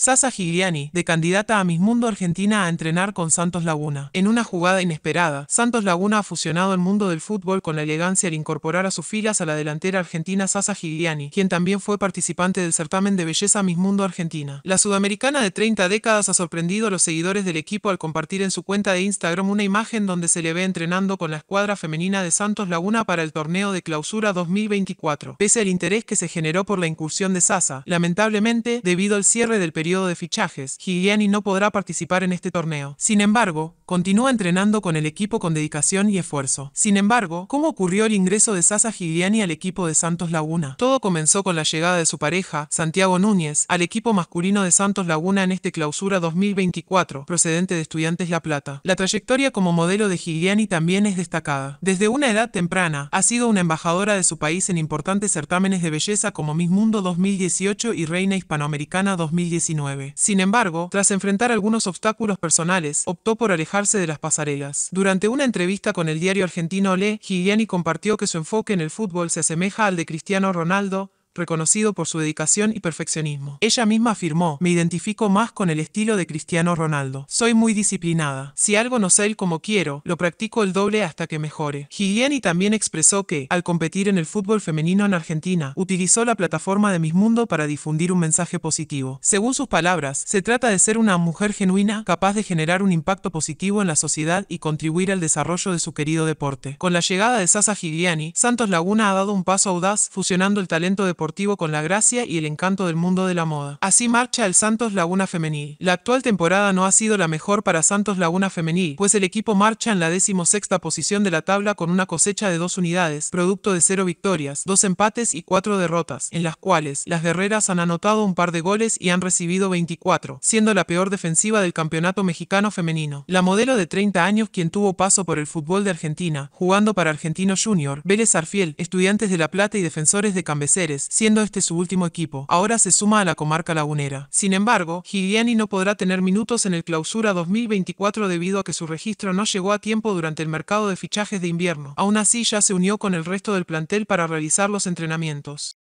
Sasa Gigliani, de candidata a Miss Mundo Argentina a entrenar con Santos Laguna. En una jugada inesperada, Santos Laguna ha fusionado el mundo del fútbol con la elegancia al incorporar a sus filas a la delantera argentina Sasa Gigliani, quien también fue participante del certamen de belleza Miss Mundo Argentina. La sudamericana de 30 décadas ha sorprendido a los seguidores del equipo al compartir en su cuenta de Instagram una imagen donde se le ve entrenando con la escuadra femenina de Santos Laguna para el torneo de clausura 2024. Pese al interés que se generó por la incursión de Sasa, lamentablemente, debido al cierre del periodo de fichajes, Gigliani no podrá participar en este torneo. Sin embargo, continúa entrenando con el equipo con dedicación y esfuerzo. Sin embargo, ¿cómo ocurrió el ingreso de Sasa Gigliani al equipo de Santos Laguna? Todo comenzó con la llegada de su pareja, Santiago Núñez, al equipo masculino de Santos Laguna en este clausura 2024, procedente de Estudiantes La Plata. La trayectoria como modelo de Gigliani también es destacada. Desde una edad temprana, ha sido una embajadora de su país en importantes certámenes de belleza como Miss Mundo 2018 y Reina Hispanoamericana 2019. Sin embargo, tras enfrentar algunos obstáculos personales, optó por alejarse de las pasarelas. Durante una entrevista con el diario argentino Le, Gigliani compartió que su enfoque en el fútbol se asemeja al de Cristiano Ronaldo, reconocido por su dedicación y perfeccionismo. Ella misma afirmó, me identifico más con el estilo de Cristiano Ronaldo. Soy muy disciplinada. Si algo no sé como quiero, lo practico el doble hasta que mejore. Gigliani también expresó que, al competir en el fútbol femenino en Argentina, utilizó la plataforma de Miss Mundo para difundir un mensaje positivo. Según sus palabras, se trata de ser una mujer genuina, capaz de generar un impacto positivo en la sociedad y contribuir al desarrollo de su querido deporte. Con la llegada de Sasa Gigliani, Santos Laguna ha dado un paso audaz, fusionando el talento deportivo con la gracia y el encanto del mundo de la moda. Así marcha el Santos Laguna Femenil. La actual temporada no ha sido la mejor para Santos Laguna Femenil, pues el equipo marcha en la decimosexta posición de la tabla con una cosecha de dos unidades, producto de cero victorias, dos empates y cuatro derrotas, en las cuales las guerreras han anotado un par de goles y han recibido 24, siendo la peor defensiva del campeonato mexicano femenino. La modelo de 30 años quien tuvo paso por el fútbol de Argentina, jugando para Argentino Junior, Vélez Arfiel, Estudiantes de La Plata y Defensores de Cambeseres, siendo este su último equipo. Ahora se suma a la comarca lagunera. Sin embargo, Gigliani no podrá tener minutos en el clausura 2024 debido a que su registro no llegó a tiempo durante el mercado de fichajes de invierno. Aún así ya se unió con el resto del plantel para realizar los entrenamientos.